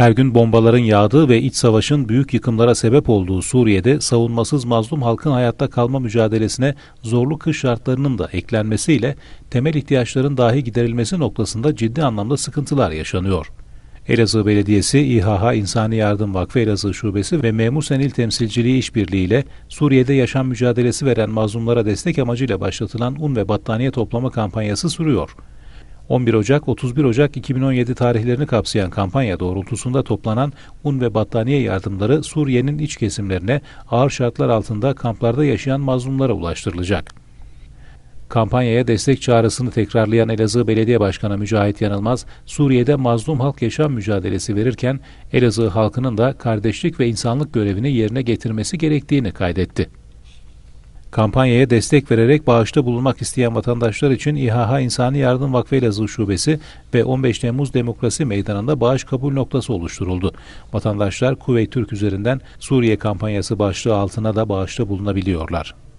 Her gün bombaların yağdığı ve iç savaşın büyük yıkımlara sebep olduğu Suriye'de savunmasız mazlum halkın hayatta kalma mücadelesine zorlu kış şartlarının da eklenmesiyle temel ihtiyaçların dahi giderilmesi noktasında ciddi anlamda sıkıntılar yaşanıyor. Elazığ Belediyesi, İHH İnsani Yardım Vakfı Elazığ Şubesi ve Memur Senil Temsilciliği işbirliğiyle Suriye'de yaşam mücadelesi veren mazlumlara destek amacıyla başlatılan un ve battaniye toplama kampanyası sürüyor. 11 Ocak 31 Ocak 2017 tarihlerini kapsayan kampanya doğrultusunda toplanan un ve battaniye yardımları Suriye'nin iç kesimlerine ağır şartlar altında kamplarda yaşayan mazlumlara ulaştırılacak. Kampanyaya destek çağrısını tekrarlayan Elazığ Belediye Başkanı Mücahit Yanılmaz, Suriye'de mazlum halk yaşam mücadelesi verirken Elazığ halkının da kardeşlik ve insanlık görevini yerine getirmesi gerektiğini kaydetti. Kampanyaya destek vererek bağışta bulunmak isteyen vatandaşlar için İHH İnsani Yardım Vakfı Elazığ Şubesi ve 15 Temmuz Demokrasi Meydanı'nda bağış kabul noktası oluşturuldu. Vatandaşlar Kuveyt Türk üzerinden Suriye kampanyası başlığı altına da bağışta bulunabiliyorlar.